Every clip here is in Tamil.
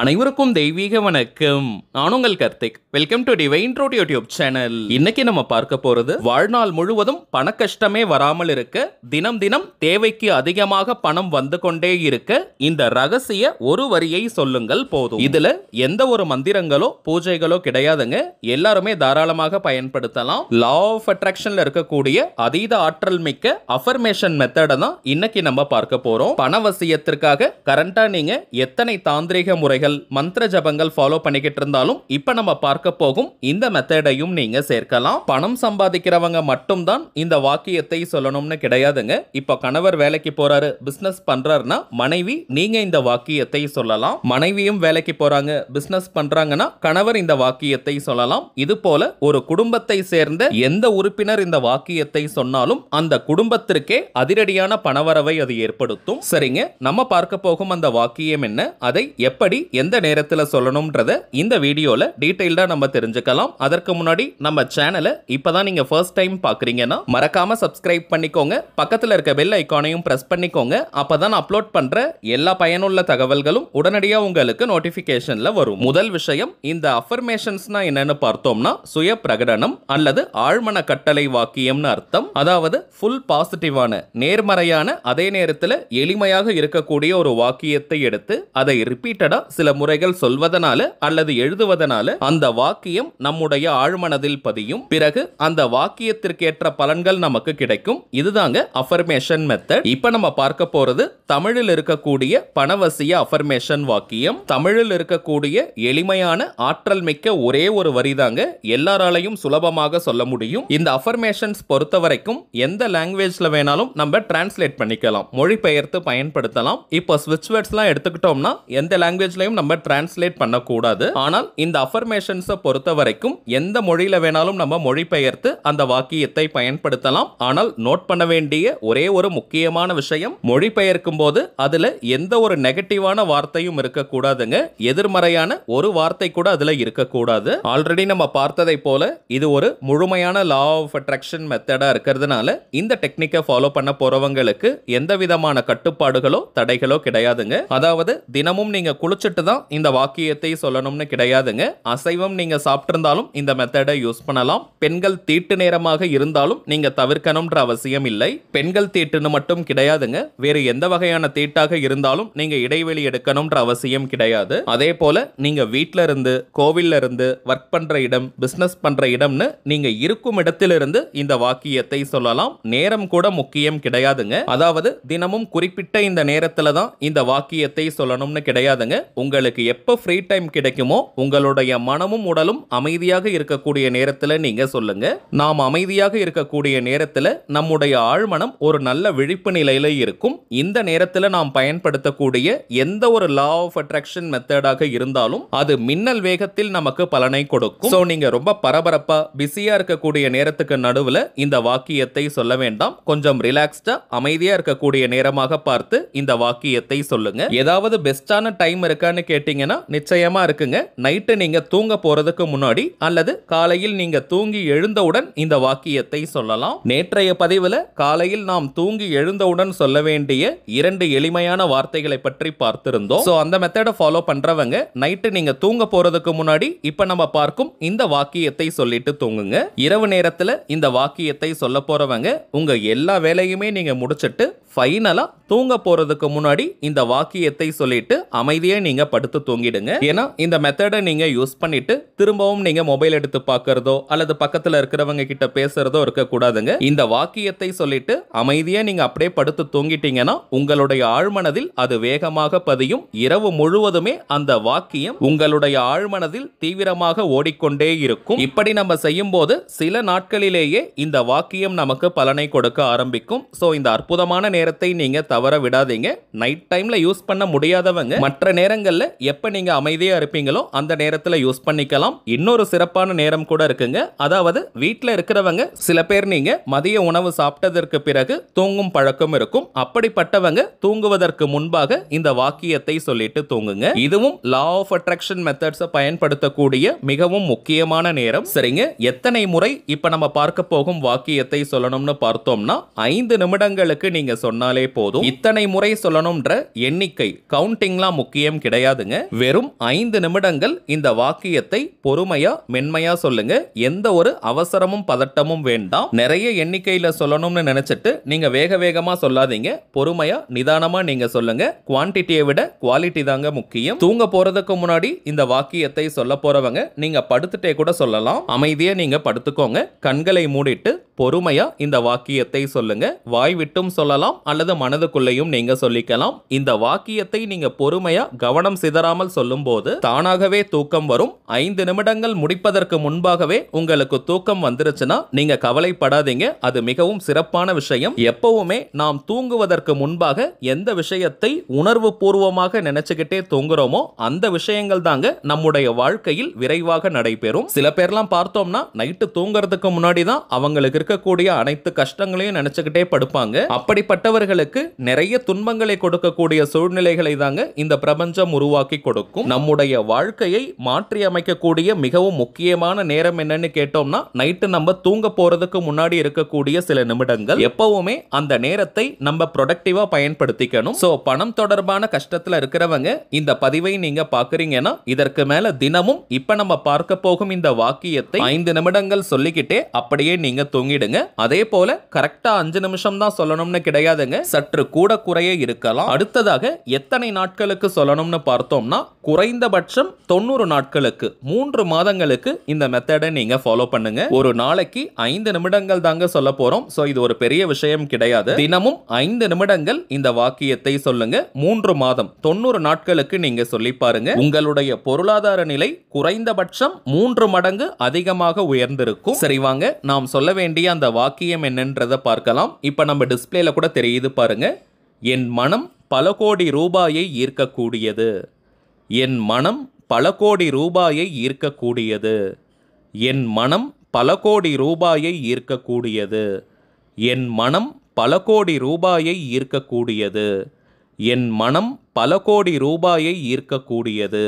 அனைவருக்கும் தெய்வீக வணக்கம் நான் உங்கள் Karthik welcome to divine road YouTube channel இன்னைக்கு நம்ம பார்க்க போறது வாழ்நாள் முழுவதும் பண கஷ்டமே வராமல் இருக்க தினம் தினம் தேவைக்கு அதிகமாக பணம் வந்து கொண்டே இருக்க இந்த ரகசிய ஒரு வரியை சொல்லுங்கள் போதும் இதுல எந்த ஒரு மந்திரங்களோ பூஜைகளோ கிடையாதுங்க எல்லாருமே தாராளமாக பயன்படுத்தலாம் லா ஆஃப் அட்ராக்ஷன்ல இருக்கக்கூடிய அதீத ஆற்றல் மிக்க அஃபர்மேஷன் மெத்தட தான் இன்னைக்கு நம்ம பார்க்க போறோம் பணவசியத்திற்காக கரண்டா நீங்க எத்தனை தாந்திரிக முறைகள் நீங்கள் மந்திர ஜபங்கள் ஃபாலோ பண்ணிக்கிட்டு இருந்தாலும் இப்போ நம்ம பார்க்க போகும் இந்த மெத்தடையும் நீங்க சேர்க்கலாம் பணம் சம்பாதிக்கிறவங்க மட்டும்தான் இந்த வாக்கியத்தை சொல்லணும்னு கிடையாதுங்க இப்போ கணவர் வேலைக்கு போறாரு பிசினஸ் பண்றாருன்னா மனைவி நீங்க இந்த வாக்கியத்தை சொல்லலாம் மனைவியும் வேலைக்கு போறாங்க பிசினஸ் பண்றாங்கன்னா கணவர் இந்த வாக்கியத்தை சொல்லலாம் இது போல ஒரு குடும்பத்தை சேர்ந்த எந்த உறுப்பினர் இந்த வாக்கியத்தை சொன்னாலும் அந்த குடும்பத்திற்கே அதிரடியான பணவரவை அது ஏற்படுத்தும் சரிங்க நம்ம பார்க்க போகும் அந்த வாக்கியம் என்ன அதை எப்படி எந்த நேரத்தில் சொல்லணுன்றத இந்த வீடியோவில் டீட்டெயில்டாக நம்ம தெரிஞ்சுக்கலாம் அதற்கு முன்னாடி நம்ம சேனலை இப்போ தான் நீங்கள் ஃபர்ஸ்ட் டைம் பார்க்குறீங்கன்னா மறக்காமல் சப்ஸ்கிரைப் பண்ணிக்கோங்க பக்கத்தில் இருக்க பெல் ஐக்கானையும் ப்ரெஸ் பண்ணிக்கோங்க அப்போ தான் அப்லோட் பண்ணுற எல்லா பயனுள்ள தகவல்களும் உடனடியாக உங்களுக்கு நோட்டிஃபிகேஷனில் வரும் முதல் விஷயம் இந்த அஃபர்மேஷன்ஸ்னா என்னன்னு பார்த்தோம்னா சுய பிரகடனம் அல்லது ஆழ்மன கட்டளை வாக்கியம்னு அர்த்தம் அதாவது ஃபுல் பாசிட்டிவான நேர்மறையான அதே நேரத்தில் எளிமையாக இருக்கக்கூடிய ஒரு வாக்கியத்தை எடுத்து அதை ரிப்பீட்டடாக சில முறைகள் சொல்வதனால அல்லது எழுதுவதனால அந்த வாக்கியம் நம்முடைய ஆழ்மனதில் பதியும் பிறகு அந்த வாக்கியத்திற்கேற்ற பலன்கள் நமக்கு கிடைக்கும் இதுதாங்க அஃபர்மேஷன் மெத்தட் இப்ப நம்ம பார்க்க போறது தமிழில் இருக்கக்கூடிய பணவசிய அஃபர்மேஷன் வாக்கியம் தமிழில் இருக்கக்கூடிய எளிமையான ஆற்றல் மிக்க ஒரே ஒரு வரி தாங்க எல்லாராலையும் சுலபமாக சொல்ல முடியும் இந்த அஃபர்மேஷன்ஸ் பொறுத்த வரைக்கும் எந்த லாங்குவேஜ்ல வேணாலும் நம்ம டிரான்ஸ்லேட் பண்ணிக்கலாம் மொழி பெயர்த்து பயன்படுத்தலாம் இப்போ ஸ்விட்ச் வேர்ட்ஸ்லாம் எடுத்துக்கிட்டோம்னா எந்த லாங்குவேஜ்லையும் எல்லாத்தையும் நம்ம டிரான்ஸ்லேட் பண்ணக்கூடாது ஆனால் இந்த அஃபர்மேஷன்ஸை பொறுத்த வரைக்கும் எந்த மொழியில வேணாலும் நம்ம மொழிபெயர்த்து அந்த வாக்கியத்தை பயன்படுத்தலாம் ஆனால் நோட் பண்ண வேண்டிய ஒரே ஒரு முக்கியமான விஷயம் மொழிபெயர்க்கும் போது அதுல எந்த ஒரு நெகட்டிவான வார்த்தையும் இருக்கக்கூடாதுங்க எதிர்மறையான ஒரு வார்த்தை கூட அதுல இருக்கக்கூடாது ஆல்ரெடி நம்ம பார்த்ததை போல இது ஒரு முழுமையான லா ஆஃப் அட்ராக்ஷன் மெத்தடா இருக்கிறதுனால இந்த டெக்னிக்கை ஃபாலோ பண்ண போறவங்களுக்கு எந்த விதமான கட்டுப்பாடுகளோ தடைகளோ கிடையாதுங்க அதாவது தினமும் நீங்க குளிச்சுட்டு மட்டும் தான் இந்த வாக்கியத்தை சொல்லணும்னு கிடையாதுங்க அசைவம் நீங்கள் சாப்பிட்ருந்தாலும் இந்த மெத்தடை யூஸ் பண்ணலாம் பெண்கள் தீட்டு நேரமாக இருந்தாலும் நீங்கள் தவிர்க்கணும்ன்ற அவசியம் இல்லை பெண்கள் தீட்டுன்னு மட்டும் கிடையாதுங்க வேறு எந்த வகையான தீட்டாக இருந்தாலும் நீங்கள் இடைவெளி எடுக்கணும்ன்ற அவசியம் கிடையாது அதே போல் நீங்கள் வீட்டில் இருந்து கோவில்ல இருந்து ஒர்க் பண்ணுற இடம் பிஸ்னஸ் பண்ணுற இடம்னு நீங்கள் இருக்கும் இடத்திலிருந்து இந்த வாக்கியத்தை சொல்லலாம் நேரம் கூட முக்கியம் கிடையாதுங்க அதாவது தினமும் குறிப்பிட்ட இந்த நேரத்தில் தான் இந்த வாக்கியத்தை சொல்லணும்னு கிடையாதுங்க உங்க உங்களுக்கு எப்போ ஃப்ரீ டைம் கிடைக்குமோ உங்களுடைய மனமும் உடலும் அமைதியாக இருக்கக்கூடிய நேரத்தில் நீங்கள் சொல்லுங்க நாம் அமைதியாக இருக்கக்கூடிய நேரத்தில் நம்முடைய ஆழ்மனம் ஒரு நல்ல விழிப்பு நிலையில் இருக்கும் இந்த நேரத்தில் நாம் பயன்படுத்தக்கூடிய எந்த ஒரு லா ஆஃப் அட்ராக்ஷன் மெத்தடாக இருந்தாலும் அது மின்னல் வேகத்தில் நமக்கு பலனை கொடுக்கும் ஸோ நீங்கள் ரொம்ப பரபரப்பாக பிஸியாக இருக்கக்கூடிய நேரத்துக்கு நடுவில் இந்த வாக்கியத்தை சொல்ல வேண்டாம் கொஞ்சம் ரிலாக்ஸ்டாக அமைதியாக இருக்கக்கூடிய நேரமாக பார்த்து இந்த வாக்கியத்தை சொல்லுங்க ஏதாவது பெஸ்டான டைம் இருக்கான்னு இருக்குன்னு கேட்டிங்கன்னா நிச்சயமாக இருக்குங்க நைட்டு நீங்கள் தூங்க போகிறதுக்கு முன்னாடி அல்லது காலையில் நீங்கள் தூங்கி எழுந்தவுடன் இந்த வாக்கியத்தை சொல்லலாம் நேற்றைய பதிவில் காலையில் நாம் தூங்கி எழுந்தவுடன் சொல்ல வேண்டிய இரண்டு எளிமையான வார்த்தைகளை பற்றி பார்த்துருந்தோம் ஸோ அந்த மெத்தடை ஃபாலோ பண்ணுறவங்க நைட்டு நீங்கள் தூங்க போகிறதுக்கு முன்னாடி இப்போ நம்ம பார்க்கும் இந்த வாக்கியத்தை சொல்லிட்டு தூங்குங்க இரவு நேரத்தில் இந்த வாக்கியத்தை சொல்ல போகிறவங்க உங்கள் எல்லா வேலையுமே நீங்கள் முடிச்சுட்டு ஃபைனலாக தூங்க போறதுக்கு முன்னாடி இந்த வாக்கியத்தை சொல்லிட்டு அமைதியாக நீங்க படுத்து தூங்கிடுங்க ஏன்னா இந்த மெத்தடை நீங்க யூஸ் பண்ணிட்டு திரும்பவும் நீங்க மொபைல் எடுத்து பார்க்கறதோ அல்லது பக்கத்துல இருக்கிறவங்க கிட்ட பேசுறதோ இருக்கக்கூடாதுங்க இந்த வாக்கியத்தை சொல்லிட்டு அமைதியா நீங்க அப்படியே படுத்து தூங்கிட்டீங்கன்னா உங்களுடைய ஆழ்மனதில் அது வேகமாக பதியும் இரவு முழுவதுமே அந்த வாக்கியம் உங்களுடைய ஆழ்மனதில் தீவிரமாக ஓடிக்கொண்டே இருக்கும் இப்படி நம்ம செய்யும் போது சில நாட்களிலேயே இந்த வாக்கியம் நமக்கு பலனை கொடுக்க ஆரம்பிக்கும் ஸோ இந்த அற்புதமான நேரத்தை நீங்க தவற விடாதீங்க நைட் டைமில் யூஸ் பண்ண முடியாதவங்க மற்ற நேரங்களில் எப்போ நீங்கள் அமைதியாக இருப்பீங்களோ அந்த நேரத்தில் யூஸ் பண்ணிக்கலாம் இன்னொரு சிறப்பான நேரம் கூட இருக்குங்க அதாவது வீட்டில் இருக்கிறவங்க சில பேர் நீங்கள் மதிய உணவு சாப்பிட்டதற்கு பிறகு தூங்கும் பழக்கம் இருக்கும் அப்படிப்பட்டவங்க தூங்குவதற்கு முன்பாக இந்த வாக்கியத்தை சொல்லிட்டு தூங்குங்க இதுவும் லா ஆஃப் அட்ராக்ஷன் மெத்தட்ஸை பயன்படுத்தக்கூடிய மிகவும் முக்கியமான நேரம் சரிங்க எத்தனை முறை இப்போ நம்ம பார்க்க போகும் வாக்கியத்தை சொல்லணும்னு பார்த்தோம்னா ஐந்து நிமிடங்களுக்கு நீங்க சொன்னாலே போதும் இத்தனை முறை சொல்லணும்ன்ற எண்ணிக்கை கவுண்டிங்லாம் முக்கியம் கிடையாதுங்க வெறும் ஐந்து நிமிடங்கள் இந்த வாக்கியத்தை பொறுமையா மென்மையா சொல்லுங்க எந்த ஒரு அவசரமும் பதட்டமும் வேண்டாம் நிறைய எண்ணிக்கையில சொல்லணும்னு நினைச்சிட்டு நீங்க வேக வேகமா சொல்லாதீங்க பொறுமையா நிதானமா நீங்க சொல்லுங்க குவான்டிட்டியை விட குவாலிட்டி தாங்க முக்கியம் தூங்க போறதுக்கு முன்னாடி இந்த வாக்கியத்தை சொல்ல போறவங்க நீங்க படுத்துட்டே கூட சொல்லலாம் அமைதியா நீங்க படுத்துக்கோங்க கண்களை மூடிட்டு பொறுமையா இந்த வாக்கியத்தை சொல்லுங்க வாய் விட்டும் சொல்லலாம் அல்லது மனதுக்கு மனசுக்குள்ளேயும் நீங்க சொல்லிக்கலாம் இந்த வாக்கியத்தை நீங்க பொறுமையா கவனம் சிதறாமல் சொல்லும்போது தானாகவே தூக்கம் வரும் ஐந்து நிமிடங்கள் முடிப்பதற்கு முன்பாகவே உங்களுக்கு தூக்கம் வந்துருச்சுன்னா நீங்க கவலைப்படாதீங்க அது மிகவும் சிறப்பான விஷயம் எப்பவுமே நாம் தூங்குவதற்கு முன்பாக எந்த விஷயத்தை உணர்வு பூர்வமாக நினைச்சுக்கிட்டே தூங்குறோமோ அந்த விஷயங்கள் தாங்க நம்முடைய வாழ்க்கையில் விரைவாக நடைபெறும் சில பேர்லாம் பார்த்தோம்னா நைட்டு தூங்குறதுக்கு முன்னாடி தான் அவங்களுக்கு இருக்கக்கூடிய அனைத்து கஷ்டங்களையும் நினைச்சுக்கிட்டே படுப்பாங்க அப்படிப்பட்டவர்களுக்கு நிறைய துன்பங்களை கொடுக்கக்கூடிய சூழ்நிலைகளை தாங்க இந்த பிரபஞ்சம் உருவாக்கி கொடுக்கும் நம்முடைய வாழ்க்கையை மாற்றி அமைக்கக்கூடிய மிகவும் முக்கியமான நேரம் என்னன்னு கேட்டோம்னா நைட்டு நம்ம தூங்க போறதுக்கு முன்னாடி இருக்கக்கூடிய சில நிமிடங்கள் எப்பவுமே அந்த நேரத்தை நம்ம ப்ரொடக்டிவா பயன்படுத்திக்கணும் ஸோ பணம் தொடர்பான கஷ்டத்துல இருக்கிறவங்க இந்த பதிவை நீங்க பாக்குறீங்கன்னா இதற்கு மேல தினமும் இப்ப நம்ம பார்க்க போகும் இந்த வாக்கியத்தை ஐந்து நிமிடங்கள் சொல்லிக்கிட்டே அப்படியே நீங்க தூங்கிடுங்க அதே போல கரெக்டா அஞ்சு நிமிஷம் தான் சொல்லணும்னு கிடையாதுங்க சற்று கூட குறைய இருக்கலாம் அடுத்ததாக எத்தனை நாட்களுக்கு சொல்லணும்னு பார்த்தோம்னா குறைந்தபட்சம் தொண்ணூறு நாட்களுக்கு மூன்று மாதங்களுக்கு இந்த மெத்தடை நீங்க ஃபாலோ பண்ணுங்க ஒரு நாளைக்கு ஐந்து நிமிடங்கள் தாங்க சொல்ல போறோம் ஸோ இது ஒரு பெரிய விஷயம் கிடையாது தினமும் ஐந்து நிமிடங்கள் இந்த வாக்கியத்தை சொல்லுங்க மூன்று மாதம் தொண்ணூறு நாட்களுக்கு நீங்க சொல்லி பாருங்க உங்களுடைய பொருளாதார நிலை குறைந்தபட்சம் மூன்று மடங்கு அதிகமாக உயர்ந்திருக்கும் சரி வாங்க நாம் சொல்ல வேண்டிய அந்த வாக்கியம் என்னன்றதை பார்க்கலாம் இப்போ நம்ம டிஸ்பிளேல கூட தெரியுது பாருங்க என் மனம் பல கோடி ரூபாயை ஈர்க்கக்கூடியது என் மனம் பல கோடி ரூபாயை ஈர்க்கக்கூடியது என் மனம் பல கோடி ரூபாயை ஈர்க்கக்கூடியது என் மனம் பல கோடி ரூபாயை ஈர்க்கக்கூடியது என் மனம் பல கோடி ரூபாயை ஈர்க்கக்கூடியது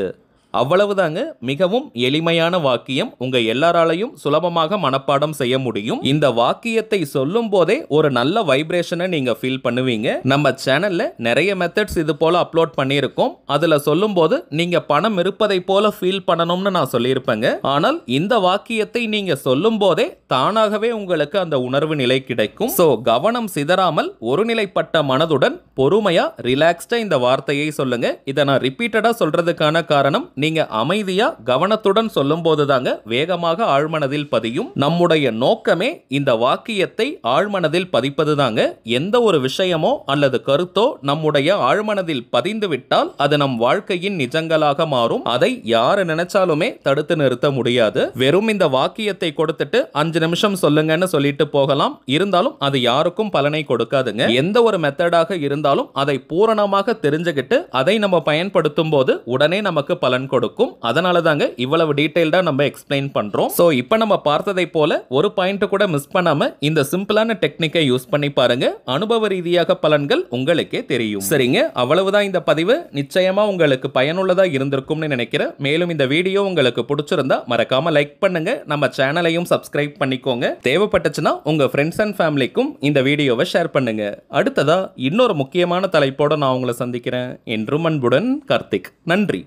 அவ்வளவுதாங்க மிகவும் எளிமையான வாக்கியம் உங்க எல்லாராலையும் சுலபமாக மனப்பாடம் செய்ய முடியும் இந்த வாக்கியத்தை சொல்லும் போதே ஒரு நல்ல வைப்ரேஷனை நீங்க ஃபீல் பண்ணுவீங்க நம்ம சேனல்ல நிறைய மெத்தட்ஸ் இது போல அப்லோட் பண்ணியிருக்கோம் அதுல சொல்லும் போது நீங்க பணம் இருப்பதை போல ஃபீல் பண்ணணும்னு நான் சொல்லியிருப்பேங்க ஆனால் இந்த வாக்கியத்தை நீங்க சொல்லும் போதே தானாகவே உங்களுக்கு அந்த உணர்வு நிலை கிடைக்கும் ஸோ கவனம் சிதறாமல் ஒருநிலைப்பட்ட மனதுடன் பொறுமையா ரிலாக்ஸ்டா இந்த வார்த்தையை சொல்லுங்க இதை நான் ரிப்பீட்டடா சொல்றதுக்கான காரணம் நீங்க அமைதியா கவனத்துடன் சொல்லும் போதுதாங்க வேகமாக ஆழ்மனதில் பதியும் நம்முடைய நோக்கமே இந்த வாக்கியத்தை ஆழ்மனதில் பதிப்பது தாங்க எந்த ஒரு விஷயமோ அல்லது கருத்தோ நம்முடைய ஆழ்மனதில் பதிந்து விட்டால் அது நம் வாழ்க்கையின் நிஜங்களாக மாறும் அதை யாரு நினைச்சாலுமே தடுத்து நிறுத்த முடியாது வெறும் இந்த வாக்கியத்தை கொடுத்துட்டு அஞ்சு நிமிஷம் சொல்லுங்கன்னு சொல்லிட்டு போகலாம் இருந்தாலும் அது யாருக்கும் பலனை கொடுக்காதுங்க எந்த ஒரு மெத்தடாக இருந்தாலும் அதை பூரணமாக தெரிஞ்சுக்கிட்டு அதை நம்ம பயன்படுத்தும் போது உடனே நமக்கு பலன் கொடுக்கும் அதனால தாங்க இவ்வளவு டீட்டெயில்டாக நம்ம எக்ஸ்பிளைன் பண்ணுறோம் ஸோ இப்போ நம்ம பார்த்ததை போல ஒரு பாயிண்ட் கூட மிஸ் பண்ணாமல் இந்த சிம்பிளான டெக்னிக்கை யூஸ் பண்ணி பாருங்க அனுபவ ரீதியாக பலன்கள் உங்களுக்கே தெரியும் சரிங்க அவ்வளவுதான் இந்த பதிவு நிச்சயமா உங்களுக்கு பயனுள்ளதா இருந்திருக்கும்னு நினைக்கிறேன் மேலும் இந்த வீடியோ உங்களுக்கு பிடிச்சிருந்தா மறக்காம லைக் பண்ணுங்க நம்ம சேனலையும் சப்ஸ்கிரைப் பண்ணிக்கோங்க தேவைப்பட்டுச்சுன்னா உங்க ஃப்ரெண்ட்ஸ் அண்ட் ஃபேமிலிக்கும் இந்த வீடியோவை ஷேர் பண்ணுங்க அடுத்ததா இன்னொரு முக்கியமான தலைப்போட நான் உங்களை சந்திக்கிறேன் என்றும் அன்புடன் கார்த்திக் நன்றி